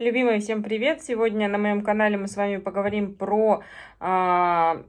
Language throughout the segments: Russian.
Любимые, всем привет! Сегодня на моем канале мы с вами поговорим про э,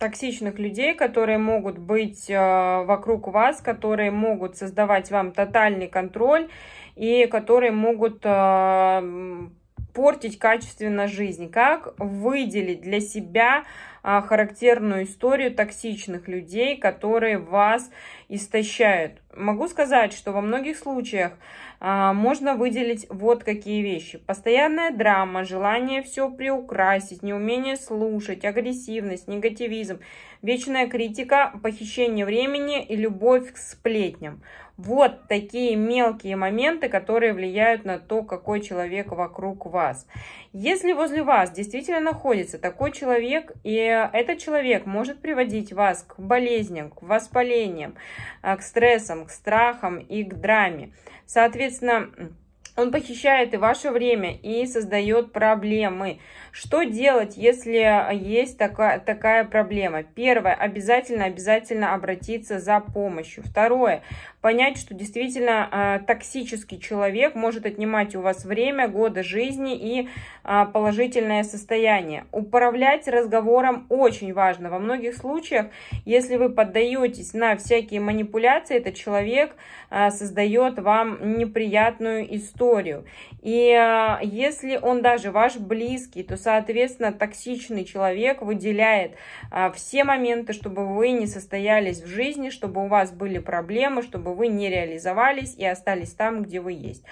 токсичных людей, которые могут быть э, вокруг вас, которые могут создавать вам тотальный контроль и которые могут э, портить качественно жизнь, как выделить для себя а, характерную историю токсичных людей, которые вас истощают. Могу сказать, что во многих случаях а, можно выделить вот какие вещи. Постоянная драма, желание все приукрасить, неумение слушать, агрессивность, негативизм, вечная критика, похищение времени и любовь к сплетням. Вот такие мелкие моменты, которые влияют на то, какой человек вокруг вас. Если возле вас действительно находится такой человек, и этот человек может приводить вас к болезням, к воспалениям, э, к стрессам, к страхам и к драме, соответственно, он похищает и ваше время, и создает проблемы. Что делать, если есть такая, такая проблема? Первое, обязательно, обязательно обратиться за помощью. Второе, понять, что действительно э, токсический человек может отнимать у вас время, годы жизни и э, положительное состояние. Управлять разговором очень важно. Во многих случаях, если вы поддаетесь на всякие манипуляции, этот человек э, создает вам неприятную историю историю. И э, если он даже ваш близкий, то, соответственно, токсичный человек выделяет э, все моменты, чтобы вы не состоялись в жизни, чтобы у вас были проблемы, чтобы вы не реализовались и остались там, где вы есть.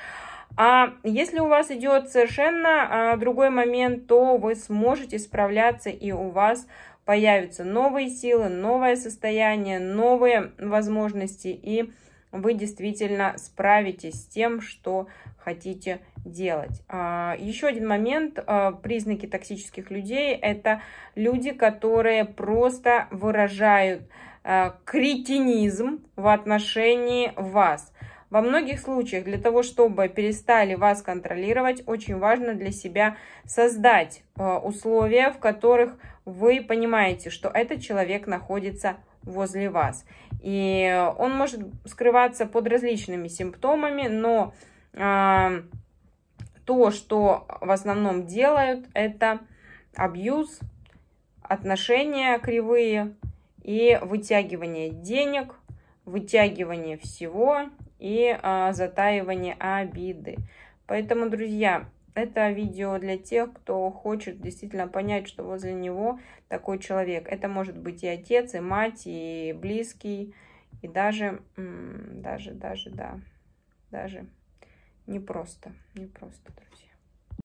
А если у вас идет совершенно э, другой момент, то вы сможете справляться и у вас появятся новые силы, новое состояние, новые возможности и возможности вы действительно справитесь с тем, что хотите делать. А, еще один момент, а, признаки токсических людей, это люди, которые просто выражают а, кретинизм в отношении вас. Во многих случаях для того, чтобы перестали вас контролировать, очень важно для себя создать условия, в которых вы понимаете, что этот человек находится возле вас. И он может скрываться под различными симптомами, но э, то, что в основном делают, это абьюз, отношения кривые и вытягивание денег, вытягивание всего и э, затаивание обиды. Поэтому, друзья, это видео для тех, кто хочет действительно понять, что возле него такой человек. Это может быть и отец, и мать, и близкий, и даже, даже, даже, да, даже непросто, непросто, друзья.